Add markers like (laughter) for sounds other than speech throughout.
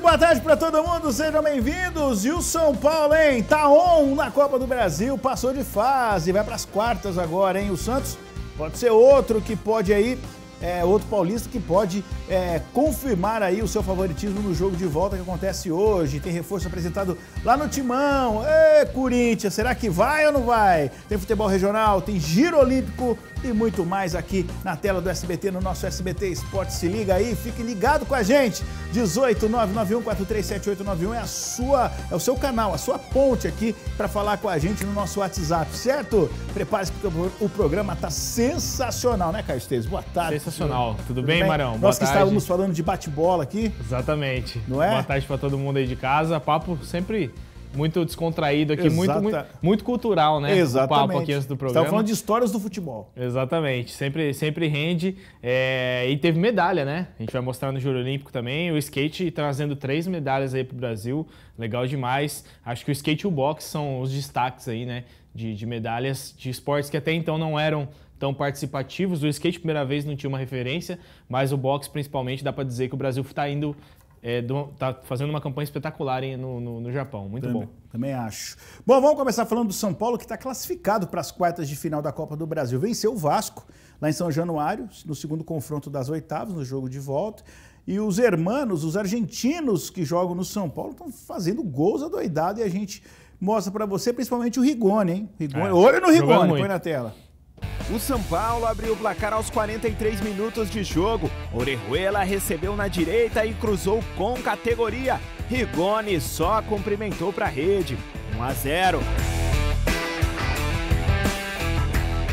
Muito boa tarde para todo mundo, sejam bem-vindos. E o São Paulo, hein? Tá on na Copa do Brasil, passou de fase, vai para as quartas agora, hein? O Santos pode ser outro que pode aí, é, outro paulista que pode é, confirmar aí o seu favoritismo no jogo de volta que acontece hoje. Tem reforço apresentado lá no Timão. Ê, Corinthians, será que vai ou não vai? Tem futebol regional, tem giro olímpico e muito mais aqui na tela do SBT, no nosso SBT Esporte. Se liga aí, fique ligado com a gente. 18991437891 é a sua, é o seu canal, a sua ponte aqui para falar com a gente no nosso WhatsApp, certo? Prepare-se porque o programa tá sensacional, né, Caio Esteves? Boa tarde. Sensacional. Tudo, Tudo bem, bem, Marão? Nós Boa que tarde. estávamos falando de bate-bola aqui. Exatamente. Não é? Boa tarde para todo mundo aí de casa. Papo sempre muito descontraído aqui, muito, muito, muito, cultural, né? Exatamente. O papo aqui antes do programa. Estava falando de histórias do futebol. Exatamente, sempre, sempre rende. É... e teve medalha, né? A gente vai mostrar no Júlio Olímpico também. O skate trazendo três medalhas aí para o Brasil, legal demais. Acho que o skate e o boxe são os destaques aí, né? De, de medalhas de esportes que até então não eram tão participativos. O skate, primeira vez, não tinha uma referência, mas o boxe, principalmente, dá para dizer que o Brasil está indo é, tá fazendo uma campanha espetacular hein, no, no, no, Japão. Muito também, bom. Também acho. Bom, vamos começar falando do São Paulo, que está classificado para as quartas de final da Copa do Brasil. Venceu o Vasco lá em São Januário, no segundo confronto das oitavas, no jogo de volta. E os hermanos, os argentinos que jogam no São Paulo, estão fazendo gols adoidado e a gente mostra para você, principalmente o Rigoni, hein? Rigoni, é, olho no Rigoni, põe na tela. O São Paulo abriu o placar aos 43 minutos de jogo. Orejuela recebeu na direita e cruzou com categoria. Rigoni só cumprimentou para a rede. 1 a 0.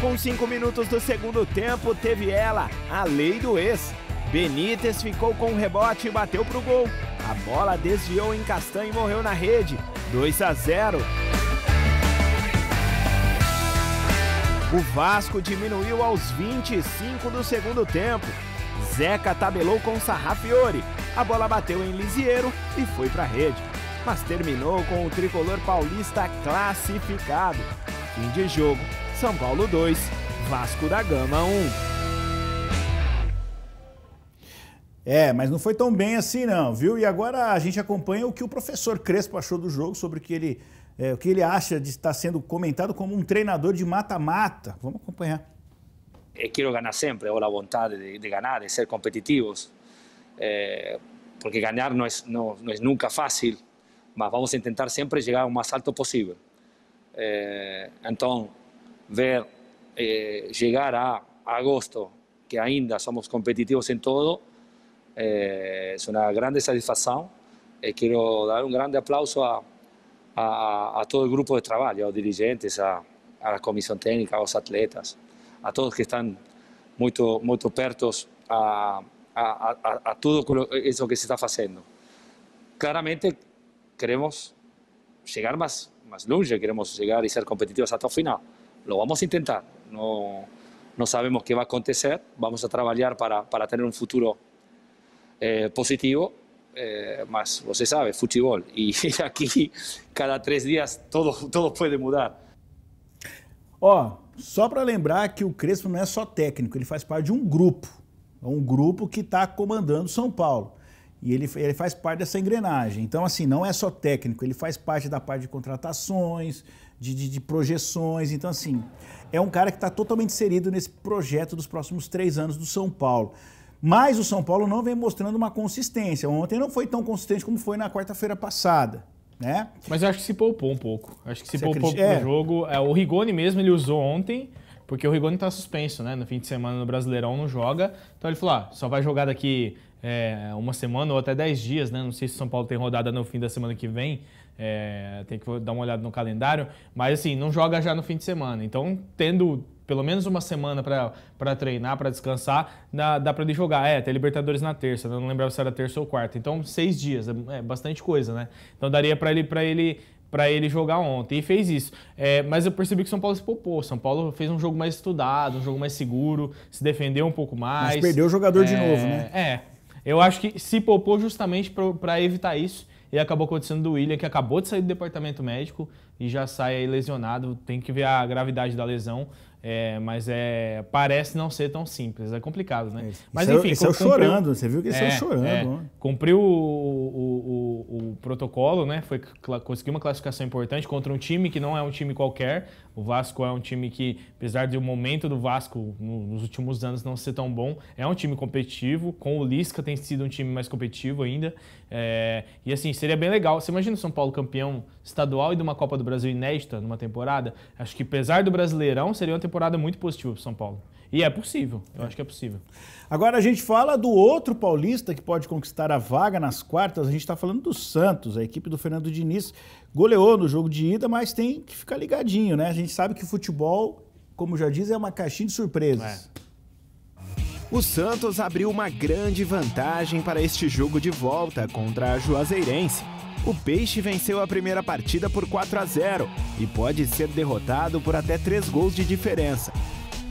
Com cinco minutos do segundo tempo, teve ela, a lei do ex. Benítez ficou com o um rebote e bateu pro gol. A bola desviou em Castanho e morreu na rede. 2 a 0. O Vasco diminuiu aos 25 do segundo tempo. Zeca tabelou com Sarrafiore. A bola bateu em Lisieiro e foi para a rede. Mas terminou com o tricolor paulista classificado. Fim de jogo: São Paulo 2, Vasco da Gama 1. É, mas não foi tão bem assim não, viu? E agora a gente acompanha o que o professor Crespo achou do jogo, sobre o que ele é, o que ele acha de estar sendo comentado como um treinador de mata-mata. Vamos acompanhar. Eu eh, quero ganhar sempre, ou a vontade de, de ganhar, de ser competitivos, é, porque ganhar não é, não, não é nunca fácil, mas vamos tentar sempre chegar ao mais alto possível. É, eh, então, ver chegar a agosto, que ainda somos competitivos em todo, é uma grande satisfação. E quero dar um grande aplauso a a, todo el grupo de trabajo, a los dirigentes, a, la comisión técnica, a los atletas, a todos que están muy, muy pertos a, todo eso que se está haciendo. Claramente queremos llegar más, más longe, queremos llegar y ser competitivos hasta el final. Lo vamos a intentar, no, no sabemos qué va a acontecer, vamos a trabajar para, para tener un futuro eh, positivo eh, más, sabe, futebol Y (laughs) aquí cada tres días todo, todo puede mudar. Ó, oh, só para lembrar que o Crespo não é só técnico, ele faz parte de um grupo. É um grupo que está comandando São Paulo. E ele, ele faz parte dessa engrenagem. Então, assim, não é só técnico, ele faz parte da parte de contratações, de, de, de projeções. Então, assim, é um cara que está totalmente inserido nesse projeto dos próximos três anos do São Paulo. Mas o São Paulo não vem mostrando uma consistência. Ontem não foi tão consistente como foi na quarta-feira passada. Né? Mas eu acho que se poupou um pouco. Acho que se Você poupou acredita? um pouco é. jogo. É, o Rigoni mesmo ele usou ontem, porque o Rigoni está suspenso, né? No fim de semana no Brasileirão não joga. Então ele falou: ah, só vai jogar daqui é, uma semana ou até dez dias, né? Não sei se o São Paulo tem rodada no fim da semana que vem. É, tem que dar uma olhada no calendário. Mas assim, não joga já no fim de semana. Então, tendo pelo menos uma semana para treinar, para descansar, dá, dá para ele jogar. É, tem Libertadores na terça, né? não lembrava se era terça ou quarta. Então, seis dias, é, é bastante coisa, né? Então, daria para ele, para ele para ele jogar ontem e fez isso. É, mas eu percebi que São Paulo se poupou. São Paulo fez um jogo mais estudado, um jogo mais seguro, se defendeu um pouco mais. Mas perdeu o jogador é, de novo, né? É. Eu acho que se poupou justamente para evitar isso. E acabou acontecendo do William, que acabou de sair do departamento médico e já sai lesionado. Tem que ver a gravidade da lesão. É, mas é, parece não ser tão simples, é complicado, né? mas é enfim, esse é Cumpriu, chorando, você viu que esse é, é, chorando. É, cumpriu o, o, o, o, protocolo, né? Foi, conseguiu uma classificação importante contra um time que não é um time qualquer. O Vasco é um time que, apesar do momento do Vasco no, nos últimos anos não ser tão bom, é um time competitivo. Com o Lisca tem sido um time mais competitivo ainda. É, e assim, seria bem legal. Você imagina o São Paulo campeão estadual e de uma Copa do Brasil inédita numa temporada? Acho que apesar do Brasileirão, seria uma temporada temporada muito positiva para o São Paulo. E é possível, eu é. acho que é possível. Agora a gente fala do outro paulista que pode conquistar a vaga nas quartas. A gente está falando do Santos, a equipe do Fernando Diniz goleou no jogo de ida, mas tem que ficar ligadinho, né? A gente sabe que o futebol, como já diz, é uma caixinha de surpresas. É. O Santos abriu uma grande vantagem para este jogo de volta contra a Juazeirense o Peixe venceu a primeira partida por 4 a 0 e pode ser derrotado por até 3 gols de diferença.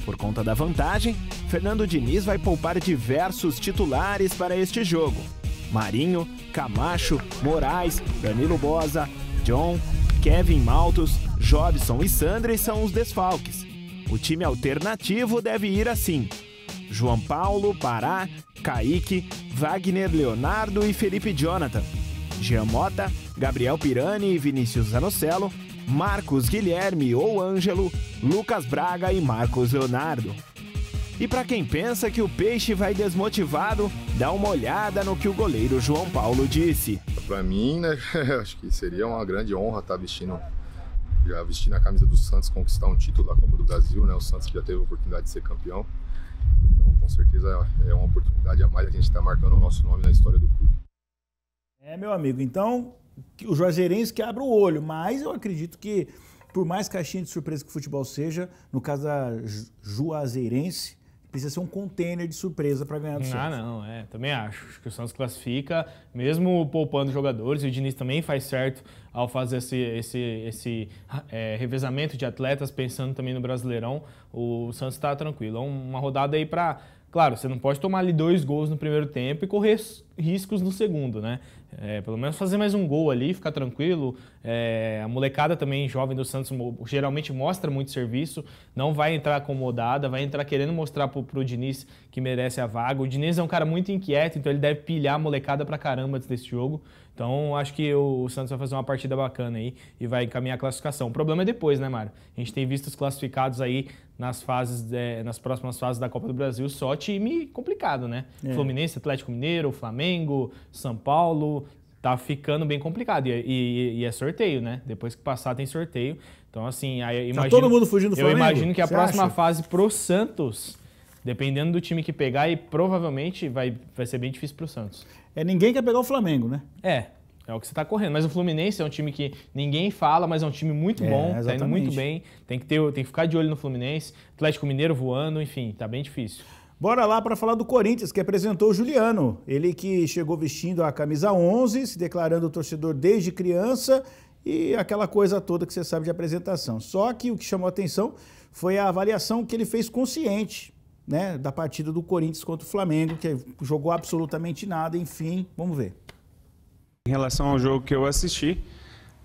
Por conta da vantagem, Fernando Diniz vai poupar diversos titulares para este jogo. Marinho, Camacho, Moraes, Danilo Bosa, John, Kevin Maltos, Jobson e Sandri são os desfalques. O time alternativo deve ir assim: João Paulo, Pará, Kaique, Wagner Leonardo e Felipe Jonathan. Jean Mota, Gabriel Pirani e Vinícius Anocelo, Marcos Guilherme ou Ângelo, Lucas Braga e Marcos Leonardo. E para quem pensa que o peixe vai desmotivado, dá uma olhada no que o goleiro João Paulo disse. Para mim, né, (laughs) acho que seria uma grande honra estar tá vestindo já vestindo a camisa do Santos, conquistar um título da Copa do Brasil, né? O Santos que já teve a oportunidade de ser campeão. Então, com certeza é uma oportunidade a mais a gente estar tá marcando o nosso nome na história do clube. É, meu amigo, então o Juazeirense que abre o olho, mas eu acredito que, por mais caixinha de surpresa que o futebol seja, no caso da Juazeirense, precisa ser um container de surpresa para ganhar do ah, Santos. Ah, não, é, também acho. Acho que o Santos classifica, mesmo poupando jogadores, e o Diniz também faz certo ao fazer esse, esse, esse é, revezamento de atletas, pensando também no Brasileirão. O Santos está tranquilo. É uma rodada aí para Claro, você não pode tomar ali dois gols no primeiro tempo e correr riscos no segundo, né? É, pelo menos fazer mais um gol ali, ficar tranquilo. É, a molecada também, jovem do Santos, geralmente mostra muito serviço, não vai entrar acomodada, vai entrar querendo mostrar pro, pro Diniz que merece a vaga. O Diniz é um cara muito inquieto, então ele deve pilhar a molecada pra caramba antes desse jogo. Então acho que o Santos vai fazer uma partida bacana aí e vai encaminhar a classificação. O problema é depois, né, Mário? A gente tem visto os classificados aí nas fases é, nas próximas fases da Copa do Brasil só time complicado, né? É. Fluminense, Atlético Mineiro, Flamengo, São Paulo, tá ficando bem complicado. E, e, e é sorteio, né? Depois que passar tem sorteio. Então assim, aí tá imagino, tá todo mundo fugindo do Flamengo. Eu imagino que a Você próxima acha? fase pro Santos, dependendo do time que pegar, e provavelmente vai, vai ser bem difícil pro Santos. É ninguém quer pegar o Flamengo, né? É. É o que você está correndo. Mas o Fluminense é um time que ninguém fala, mas é um time muito é, bom, está indo muito bem. Tem que, ter, tem que ficar de olho no Fluminense. Atlético Mineiro voando, enfim, está bem difícil. Bora lá para falar do Corinthians, que apresentou o Juliano. Ele que chegou vestindo a camisa 11, se declarando torcedor desde criança e aquela coisa toda que você sabe de apresentação. Só que o que chamou a atenção foi a avaliação que ele fez consciente né, da partida do Corinthians contra o Flamengo, que jogou absolutamente nada, enfim, vamos ver. Em relação ao jogo que eu assisti,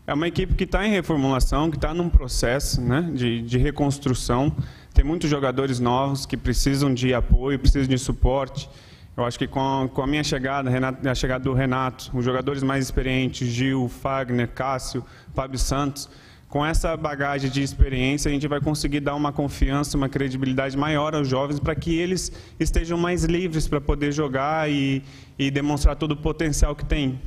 é uma equipe que está em reformulação, que está num processo né, de, de reconstrução. Tem muitos jogadores novos que precisam de apoio, precisam de suporte. Eu acho que com a, com a minha chegada, a chegada do Renato, os jogadores mais experientes, Gil, Fagner, Cássio, Fábio Santos, com essa bagagem de experiência, a gente vai conseguir dar uma confiança, uma credibilidade maior aos jovens para que eles estejam mais livres para poder jogar e, e demonstrar todo o potencial que tem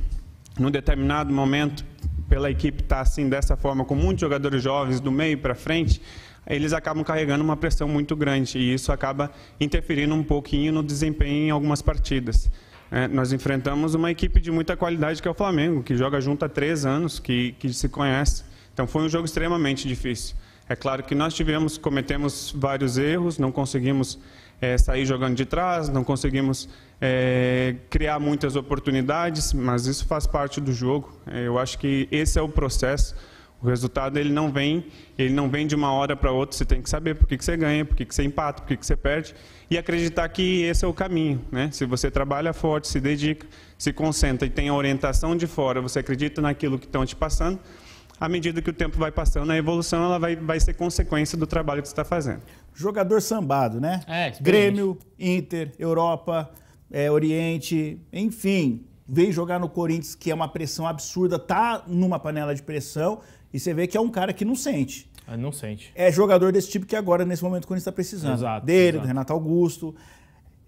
num determinado momento, pela equipe estar tá assim dessa forma, com muitos jogadores jovens do meio para frente, eles acabam carregando uma pressão muito grande e isso acaba interferindo um pouquinho no desempenho em algumas partidas. É, nós enfrentamos uma equipe de muita qualidade que é o Flamengo, que joga junto há três anos, que, que se conhece. Então foi um jogo extremamente difícil. É claro que nós tivemos, cometemos vários erros, não conseguimos é, sair jogando de trás, não conseguimos é, criar muitas oportunidades, mas isso faz parte do jogo. É, eu acho que esse é o processo. O resultado ele não vem, ele não vem de uma hora para outra. Você tem que saber por que, que você ganha, por que, que você empata, por que, que você perde e acreditar que esse é o caminho. Né? Se você trabalha forte, se dedica, se concentra e tem a orientação de fora, você acredita naquilo que estão te passando, à medida que o tempo vai passando, a evolução ela vai, vai ser consequência do trabalho que você está fazendo. Jogador sambado, né? É, Grêmio, Inter, Europa, é, Oriente, enfim. Vem jogar no Corinthians, que é uma pressão absurda, tá numa panela de pressão, e você vê que é um cara que não sente. Ah, não sente. É jogador desse tipo que agora, nesse momento, o Corinthians está precisando. Exato, Dele, exato. do Renato Augusto.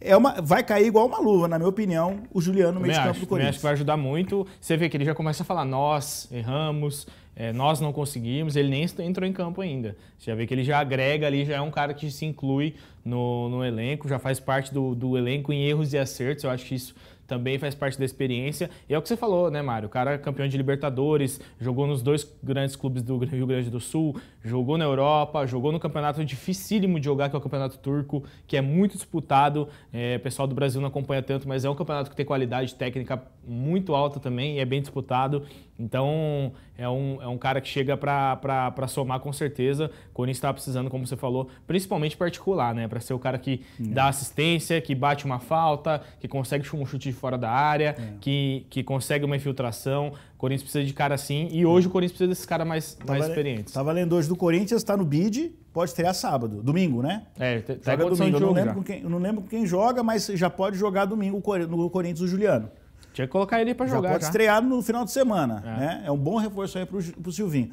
É uma, vai cair igual uma luva, na minha opinião, o Juliano no meio de campo acho, do Corinthians. Acho que vai ajudar muito. Você vê que ele já começa a falar, nós erramos, é, nós não conseguimos, ele nem entrou em campo ainda. Você já vê que ele já agrega ali, já é um cara que se inclui no, no elenco, já faz parte do, do elenco em erros e acertos. Eu acho que isso também faz parte da experiência. E é o que você falou, né, Mário? O cara é campeão de Libertadores, jogou nos dois grandes clubes do Rio Grande do Sul, jogou na Europa, jogou no campeonato dificílimo de jogar, que é o Campeonato Turco, que é muito disputado. É, o pessoal do Brasil não acompanha tanto, mas é um campeonato que tem qualidade técnica muito alta também e é bem disputado. Então, é um, é um cara que chega para somar com certeza. O Corinthians estava precisando, como você falou, principalmente particular, né? Para ser o cara que é. dá assistência, que bate uma falta, que consegue um chute de fora da área, é. que, que consegue uma infiltração. O Corinthians precisa de cara assim. E hoje o Corinthians precisa desses caras mais, tá mais valendo, experientes. Tá valendo hoje do Corinthians, está no bid, pode estrear sábado. Domingo, né? É, tá joga domingo. Eu não, lembro com quem, não lembro com quem joga, mas já pode jogar domingo no Corinthians o Juliano. Tinha que colocar ele para jogar. Já pode já. estrear no final de semana. É, né? é um bom reforço aí para o Silvinho.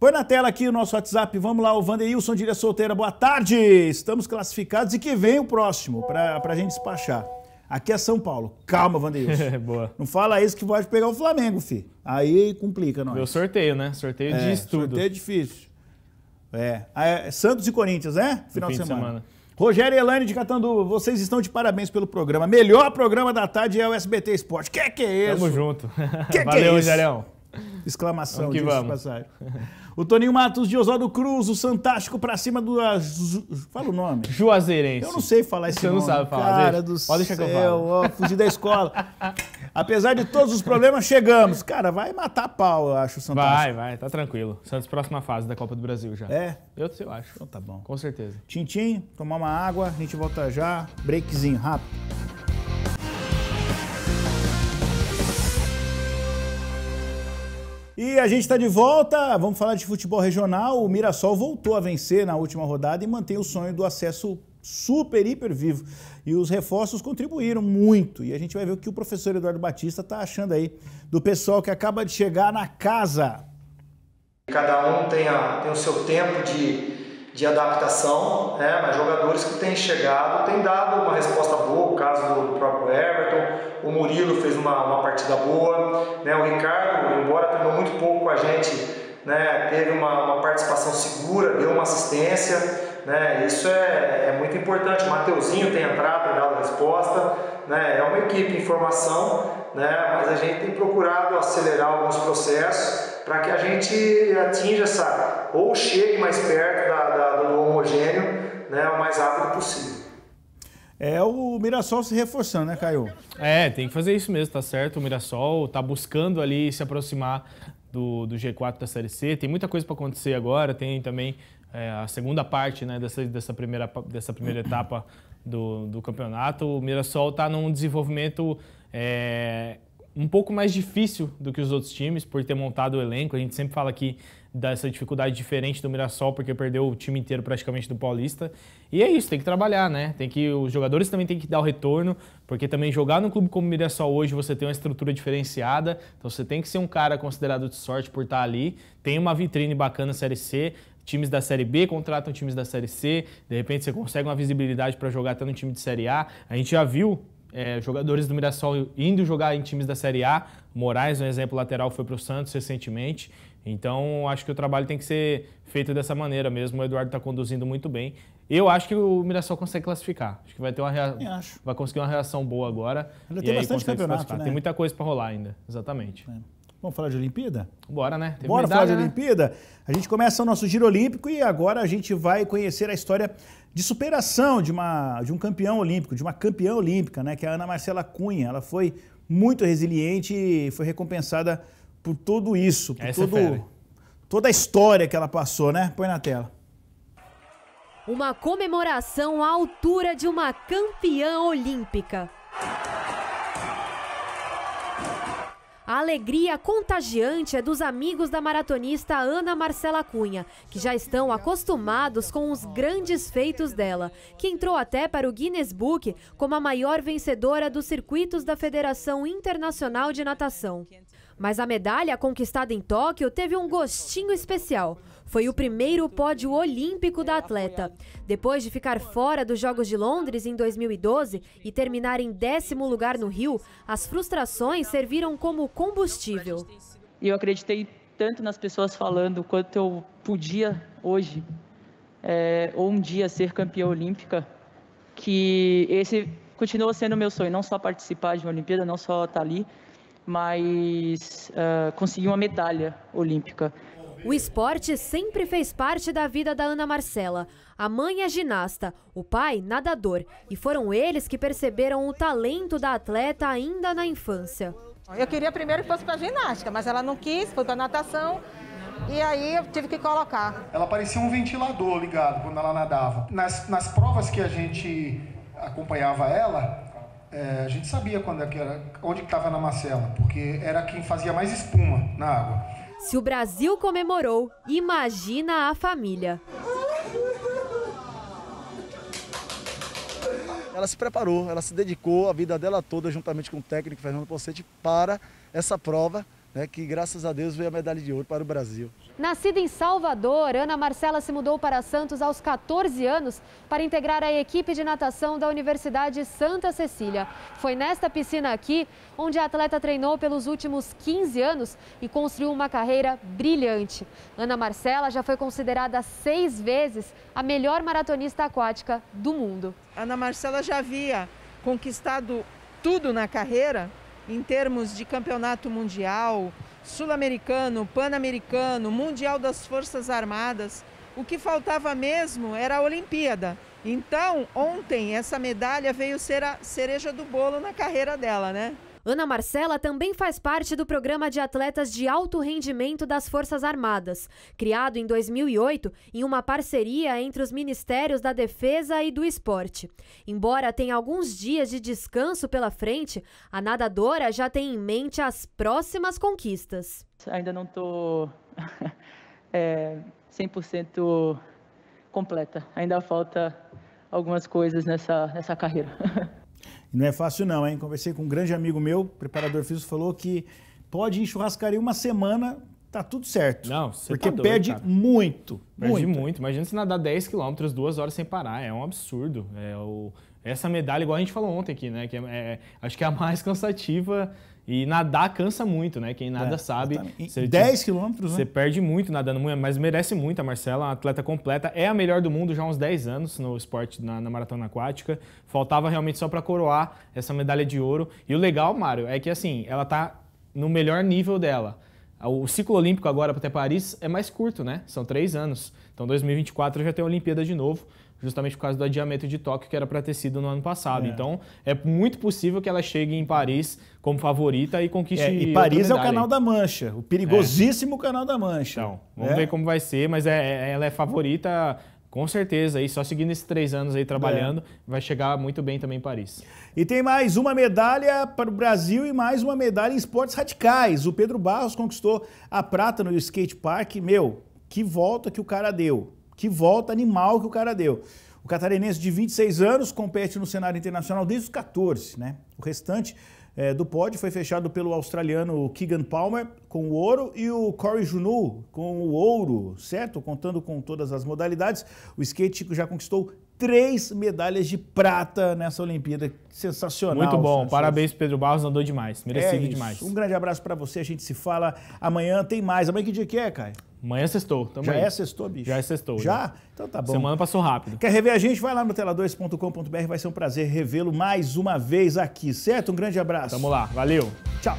Põe na tela aqui o nosso WhatsApp. Vamos lá, o Vanderilson Diria Solteira. Boa tarde. Estamos classificados e que vem o próximo para a gente despachar. Aqui é São Paulo. Calma, Vanderilson. (laughs) Boa. Não fala isso que pode pegar o Flamengo, fi. Aí complica nós. Meu sorteio, né? Sorteio é, de estudo. Sorteio é difícil. É. Ah, é. Santos e Corinthians, né? Final, de semana. de semana. Rogério e Elaine de Catanduva, vocês estão de parabéns pelo programa. Melhor programa da tarde é o SBT Esporte. Que que é isso? Tamo junto. (laughs) Que Valeu, é isso? Rogério. Exclamação, de que vamos. passagem. O Toninho Matos de Oswaldo Cruz, o Santástico pra cima do. Fala o nome. Juazeirense. Eu não sei falar esse Você nome. Você não sabe falar. Cara deixa. do Pode deixar céu, que eu falo. Ó, fugi da escola. Apesar de todos os problemas, chegamos. Cara, vai matar pau, eu acho, o Santástico. Vai, vai, tá tranquilo. Santos, próxima fase da Copa do Brasil já. É? Eu, eu acho. Então tá bom. Com certeza. Tintim, tomar uma água, a gente volta já. Breakzinho rápido. E a gente está de volta, vamos falar de futebol regional. O Mirassol voltou a vencer na última rodada e mantém o sonho do acesso super, hiper vivo. E os reforços contribuíram muito. E a gente vai ver o que o professor Eduardo Batista está achando aí do pessoal que acaba de chegar na casa. Cada um tem, a, tem o seu tempo de, de adaptação, né? mas jogadores que têm chegado têm dado uma resposta boa, o caso do próprio Everton, o Murilo fez uma, uma partida boa, né? o Ricardo, embora muito pouco a gente, né, teve uma, uma participação segura, deu uma assistência, né, isso é, é muito importante. O Mateuzinho tem entrado, dado resposta, né, é uma equipe em formação, né, mas a gente tem procurado acelerar alguns processos para que a gente atinja essa, ou chegue mais perto da, da do homogêneo né, o mais rápido possível é o Mirassol se reforçando, né, Caio? É, tem que fazer isso mesmo, tá certo? O Mirassol tá buscando ali se aproximar do, do G4 da Série C. Tem muita coisa para acontecer agora, tem também é, a segunda parte né, dessa, dessa, primeira, dessa primeira etapa do, do campeonato. O Mirassol está num desenvolvimento é, um pouco mais difícil do que os outros times, por ter montado o elenco. A gente sempre fala que dessa dificuldade diferente do Mirassol, porque perdeu o time inteiro praticamente do Paulista. E é isso, tem que trabalhar, né? Tem que os jogadores também tem que dar o retorno, porque também jogar num clube como o Mirassol hoje, você tem uma estrutura diferenciada, então você tem que ser um cara considerado de sorte por estar ali. Tem uma vitrine bacana na Série C, times da Série B contratam times da Série C, de repente você consegue uma visibilidade para jogar até no time de Série A. A gente já viu é, jogadores do Mirassol indo jogar em times da Série A. Moraes, um exemplo lateral, foi para o Santos recentemente. Então, acho que o trabalho tem que ser feito dessa maneira mesmo. O Eduardo está conduzindo muito bem. Eu acho que o Mirassol consegue classificar. Acho que vai ter uma rea... vai conseguir uma reação boa agora. Ele tem bastante campeonato, né? Tem muita coisa para rolar ainda, exatamente. É. Vamos falar de Olimpíada? Bora, né? Teve Bora medalha, falar de né? Olimpíada? A gente começa o nosso giro olímpico e agora a gente vai conhecer a história de superação de, uma, de um campeão olímpico, de uma campeã olímpica, né? Que é a Ana Marcela Cunha. Ela foi muito resiliente e foi recompensada por tudo isso, por é todo, toda a história que ela passou, né? Põe na tela. Uma comemoração à altura de uma campeã olímpica. A alegria contagiante é dos amigos da maratonista Ana Marcela Cunha, que já estão acostumados com os grandes feitos dela, que entrou até para o Guinness Book como a maior vencedora dos circuitos da Federação Internacional de Natação. Mas a medalha conquistada em Tóquio teve um gostinho especial. Foi o primeiro pódio olímpico da atleta. Depois de ficar fora dos Jogos de Londres em 2012 e terminar em décimo lugar no Rio, as frustrações serviram como combustível. eu acreditei tanto nas pessoas falando quanto eu podia hoje, é, ou um dia ser campeã olímpica, que esse continua sendo o meu sonho, não só participar de uma Olimpíada, não só estar tá ali, mas uh, conseguir uma medalha olímpica. O esporte sempre fez parte da vida da Ana Marcela. A mãe é ginasta, o pai nadador. E foram eles que perceberam o talento da atleta ainda na infância. Eu queria primeiro que fosse para ginástica, mas ela não quis, foi para natação. E aí eu tive que colocar. Ela parecia um ventilador ligado quando ela nadava. Nas, nas provas que a gente acompanhava ela, é, a gente sabia quando é era, onde estava a Ana Marcela, porque era quem fazia mais espuma na água. Se o Brasil comemorou, imagina a família. Ela se preparou, ela se dedicou a vida dela toda, juntamente com o técnico Fernando Pocete, para essa prova né, que graças a Deus veio a medalha de ouro para o Brasil. Nascida em Salvador, Ana Marcela se mudou para Santos aos 14 anos para integrar a equipe de natação da Universidade Santa Cecília. Foi nesta piscina aqui onde a atleta treinou pelos últimos 15 anos e construiu uma carreira brilhante. Ana Marcela já foi considerada seis vezes a melhor maratonista aquática do mundo. Ana Marcela já havia conquistado tudo na carreira em termos de campeonato mundial, sul-americano, pan-americano, mundial das Forças Armadas. O que faltava mesmo era a Olimpíada. Então, ontem, essa medalha veio ser a cereja do bolo na carreira dela, né? Ana Marcela também faz parte do programa de atletas de alto rendimento das Forças Armadas, criado em 2008 em uma parceria entre os Ministérios da Defesa e do Esporte. Embora tenha alguns dias de descanso pela frente, a nadadora já tem em mente as próximas conquistas. Ainda não estou (laughs) é, 100% completa, ainda falta algumas coisas nessa, nessa carreira. (laughs) E não é fácil não, hein? Conversei com um grande amigo meu, preparador físico, falou que pode ir em churrascaria uma semana, tá tudo certo. Não, você Porque tá doido, perde cara. muito. Perde muito. muito. Imagina se nadar 10 km, duas horas sem parar. É um absurdo. É o... Essa medalha, igual a gente falou ontem aqui, né? Que é, é, acho que é a mais (laughs) cansativa e nadar cansa muito, né? Quem nada é, sabe. Você, 10 tipo, quilômetros, né? Você perde muito nadando mas merece muito. A Marcela, uma atleta completa, é a melhor do mundo já há uns 10 anos no esporte, na, na maratona aquática. Faltava realmente só para coroar essa medalha de ouro. E o legal, Mário, é que assim, ela tá no melhor nível dela. O ciclo olímpico agora até Paris é mais curto, né? São três anos. Então 2024 já tem a Olimpíada de novo justamente por causa do adiamento de Tóquio que era para ter sido no ano passado. É. Então, é muito possível que ela chegue em Paris como favorita e conquiste. É, e Paris é o canal da Mancha, o perigosíssimo é. canal da Mancha. Então, né? vamos ver como vai ser, mas é, é, ela é favorita com certeza, aí só seguindo esses três anos aí trabalhando, é. vai chegar muito bem também em Paris. E tem mais uma medalha para o Brasil e mais uma medalha em esportes radicais. O Pedro Barros conquistou a prata no skate park. Meu, que volta que o cara deu. Que volta animal que o cara deu. O catarinense de 26 anos compete no cenário internacional desde os 14, né? O restante é, do pódio foi fechado pelo australiano Keegan Palmer com o ouro e o Corey Junu com o ouro, certo? Contando com todas as modalidades, o skate já conquistou três medalhas de prata nessa Olimpíada. Sensacional. Muito bom. Sensacional. Parabéns, Pedro Barros. Andou demais. É Merecido é demais. Um grande abraço para você. A gente se fala amanhã. Tem mais. Amanhã que dia que é, Caio? Amanhã é sextou. Tamo já aí. é sextou, bicho? Já é sextou. Já? já? Então tá bom. Semana passou rápido. Quer rever a gente? Vai lá no tela2.com.br. Vai ser um prazer revê-lo mais uma vez aqui, certo? Um grande abraço. Tamo lá. Valeu. Tchau.